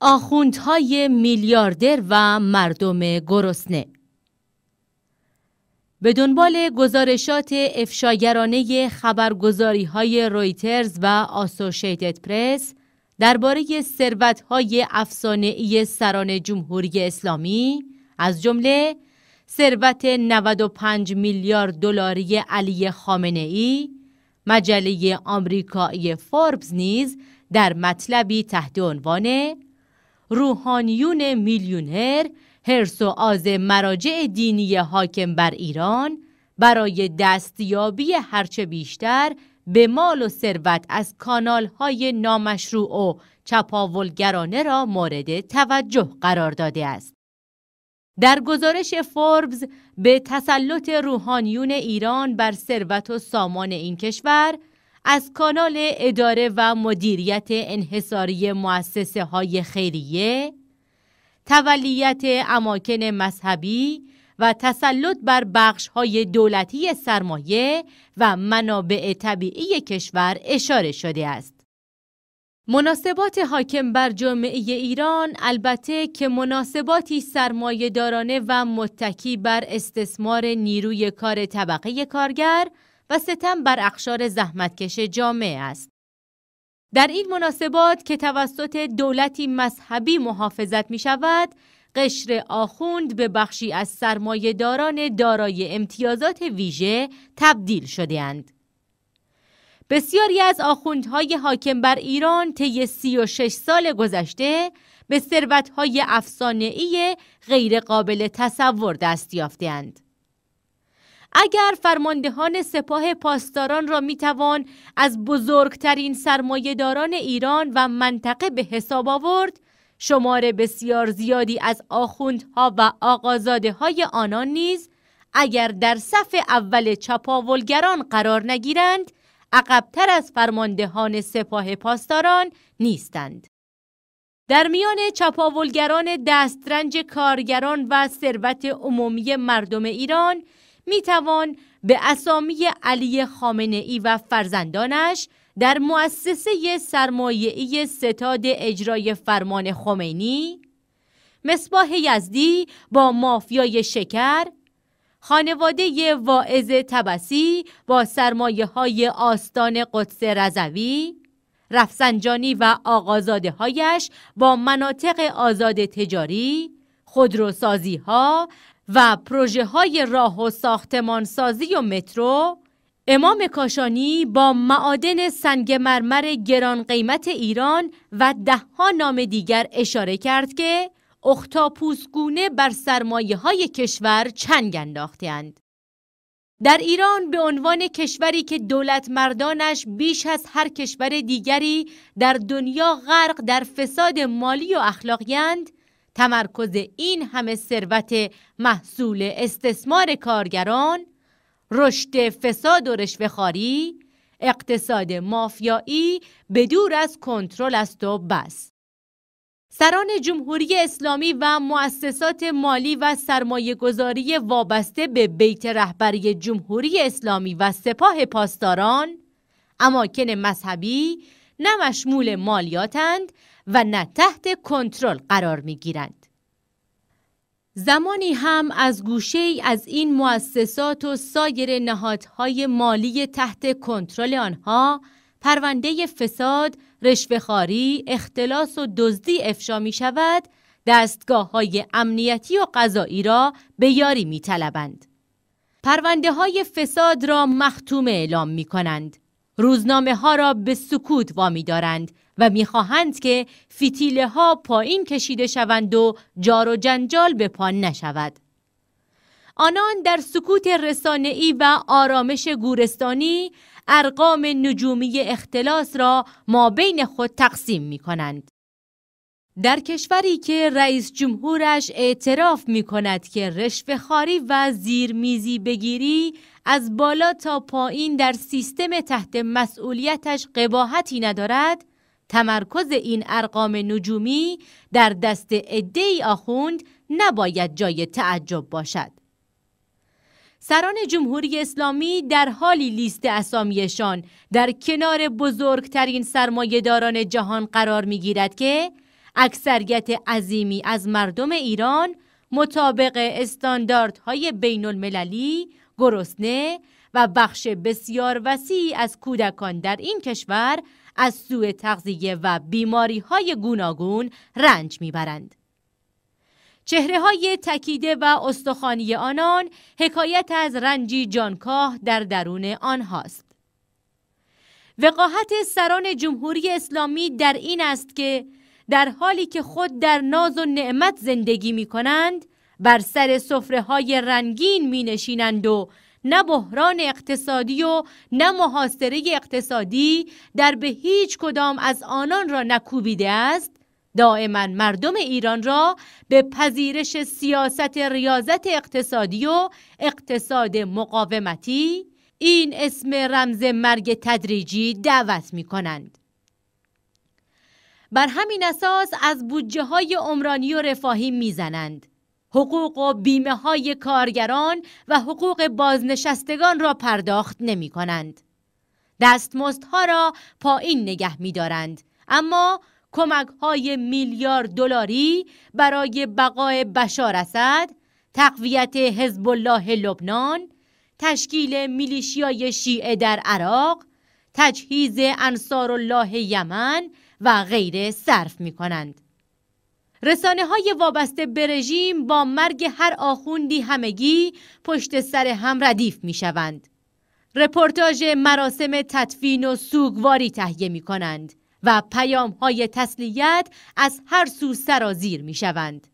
آخوندهای میلیاردر و مردم گرسنه به دنبال گزارشات افشاگرانه خبرگزاری های رویترز و آسوشیتد پرس درباره ثروت های سران جمهوری اسلامی از جمله ثروت 95 میلیارد دلاری علی خامنه ای مجله آمریکایی فوربس نیز در مطلبی تحت عنوان روحانیون میلیونر هرس و آز مراجع دینی حاکم بر ایران برای دستیابی هرچه بیشتر به مال و ثروت از کانال های نامشروع و چپاولگرانه را مورد توجه قرار داده است. در گزارش فوربز به تسلط روحانیون ایران بر ثروت و سامان این کشور از کانال اداره و مدیریت انحصاری مؤسسه های خیریه تولیت اماکن مذهبی و تسلط بر بخش های دولتی سرمایه و منابع طبیعی کشور اشاره شده است. مناسبات حاکم بر جامعه ایران البته که مناسباتی دارانه و متکی بر استثمار نیروی کار طبقه کارگر و ستم بر اخشار زحمتکش جامعه است. در این مناسبات که توسط دولتی مذهبی محافظت می شود، قشر آخوند به بخشی از سرمایه داران دارای امتیازات ویژه تبدیل شدهاند. بسیاری از آخوندهای حاکم بر ایران طی 36 سال گذشته به ثروتهای افسانه‌ای غیرقابل تصور دست یافتهاند. اگر فرماندهان سپاه پاسداران را میتوان از بزرگترین سرمایهداران ایران و منطقه به حساب آورد شمار بسیار زیادی از آخوندها و آقازاده های آنان نیز اگر در صف اول چپاولگران قرار نگیرند عقبتر از فرماندهان سپاه پاسداران نیستند در میان چپاولگران دسترنج کارگران و ثروت عمومی مردم ایران می توان به اسامی علی خامنه ای و فرزندانش در مؤسسه سرمایعی ستاد اجرای فرمان خمینی مصباح یزدی با مافیای شکر خانواده واعظ تبسی با سرمایه های آستان قدس رضوی رفسنجانی و آقازاده هایش با مناطق آزاد تجاری خودروسازی ها و پروژه های راه و سازی و مترو امام کاشانی با معادن سنگ مرمر گران قیمت ایران و دهها نام دیگر اشاره کرد که اختاپوسگونه بر سرمایه های کشور چنگ انداختند. در ایران به عنوان کشوری که دولت مردانش بیش از هر کشور دیگری در دنیا غرق در فساد مالی و اخلاقیند تمرکز این همه ثروت محصول استثمار کارگران رشد فساد و رشوهخواری اقتصاد مافیایی به از کنترل است و بس سران جمهوری اسلامی و مؤسسات مالی و سرمایه گذاری وابسته به بیت رهبری جمهوری اسلامی و سپاه پاسداران اماکن مذهبی نه مشمول مالیاتند و نه تحت کنترل قرار می گیرند. زمانی هم از گوشه ای از این مؤسسات و سایر نهادهای مالی تحت کنترل آنها پرونده فساد، رشوهخواری، اختلاس و دزدی افشا می شود، دستگاه های امنیتی و قضایی را به یاری می طلبند. پرونده های فساد را مختوم اعلام می کنند. روزنامه ها را به سکوت وامی دارند و میخواهند که فیتیله ها پایین کشیده شوند و جار و جنجال به پا نشود. آنان در سکوت رسانه‌ای و آرامش گورستانی ارقام نجومی اختلاس را ما بین خود تقسیم می کنند. در کشوری که رئیس جمهورش اعتراف می کند که خاری و زیرمیزی بگیری از بالا تا پایین در سیستم تحت مسئولیتش قباحتی ندارد تمرکز این ارقام نجومی در دست ای آخوند نباید جای تعجب باشد سران جمهوری اسلامی در حالی لیست اسامیشان در کنار بزرگترین سرمایهداران جهان قرار می گیرد که اکثریت عظیمی از مردم ایران مطابق استانداردهای بین المللی گرسنه و بخش بسیار وسیع از کودکان در این کشور از سوء تغذیه و بیماری های گوناگون رنج میبرند. چهره های تکیده و استخوانی آنان حکایت از رنجی جانکاه در درون آنهاست. وقاحت سران جمهوری اسلامی در این است که در حالی که خود در ناز و نعمت زندگی می کنند بر سر صفره های رنگین می نشینند و نه بحران اقتصادی و نه محاصره اقتصادی در به هیچ کدام از آنان را نکوبیده است دائما مردم ایران را به پذیرش سیاست ریاضت اقتصادی و اقتصاد مقاومتی این اسم رمز مرگ تدریجی دعوت می کنند. بر همین اساس از بودجه های عمرانی و رفاهی میزنند. حقوق و بیمه های کارگران و حقوق بازنشستگان را پرداخت نمی کنند. دستمزد ها را پایین نگه می دارند. اما کمک های میلیارد دلاری برای بقای بشار اسد، تقویت حزب الله لبنان، تشکیل میلیشیای شیعه در عراق، تجهیز انصار الله یمن و غیره صرف می کنند. رسانه های وابسته به رژیم با مرگ هر آخوندی همگی پشت سر هم ردیف می شوند. رپورتاج مراسم تطفین و سوگواری تهیه می کنند و پیام های تسلیت از هر سو سرازیر می شوند.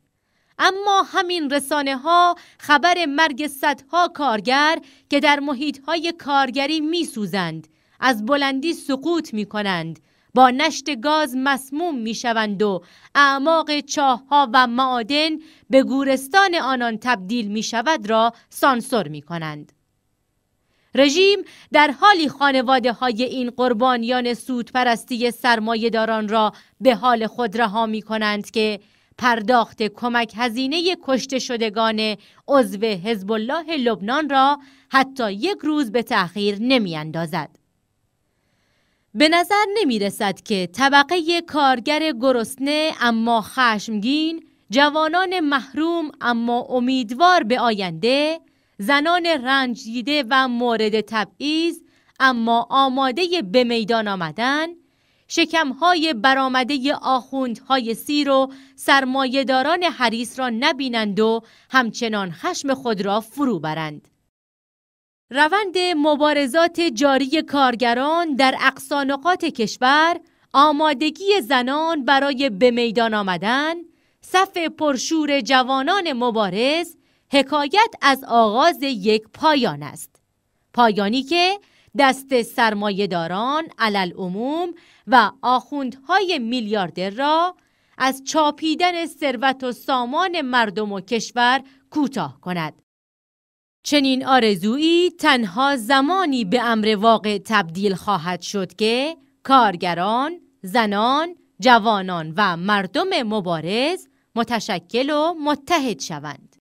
اما همین رسانه ها خبر مرگ صدها کارگر که در محیط های کارگری می سوزند، از بلندی سقوط می کنند با نشت گاز مسموم میشوند و اعماق چاه ها و معادن به گورستان آنان تبدیل می شود را سانسور می کنند. رژیم در حالی خانواده های این قربانیان سرمایه داران را به حال خود رها می کنند که پرداخت کمک هزینه کشته شدگان عضو حزب الله لبنان را حتی یک روز به تأخیر نمی اندازد. به نظر نمی که طبقه کارگر گرسنه اما خشمگین جوانان محروم اما امیدوار به آینده زنان رنجیده و مورد تبعیض اما آماده به میدان آمدن شکمهای برآمده آخوندهای سیر و سرمایهداران حریص را نبینند و همچنان خشم خود را فرو برند روند مبارزات جاری کارگران در اقصانقات کشور آمادگی زنان برای به میدان آمدن صف پرشور جوانان مبارز حکایت از آغاز یک پایان است پایانی که دست سرمایهداران علل عموم و آخوندهای میلیاردر را از چاپیدن ثروت و سامان مردم و کشور کوتاه کند چنین آرزویی تنها زمانی به امر واقع تبدیل خواهد شد که کارگران، زنان، جوانان و مردم مبارز متشکل و متحد شوند.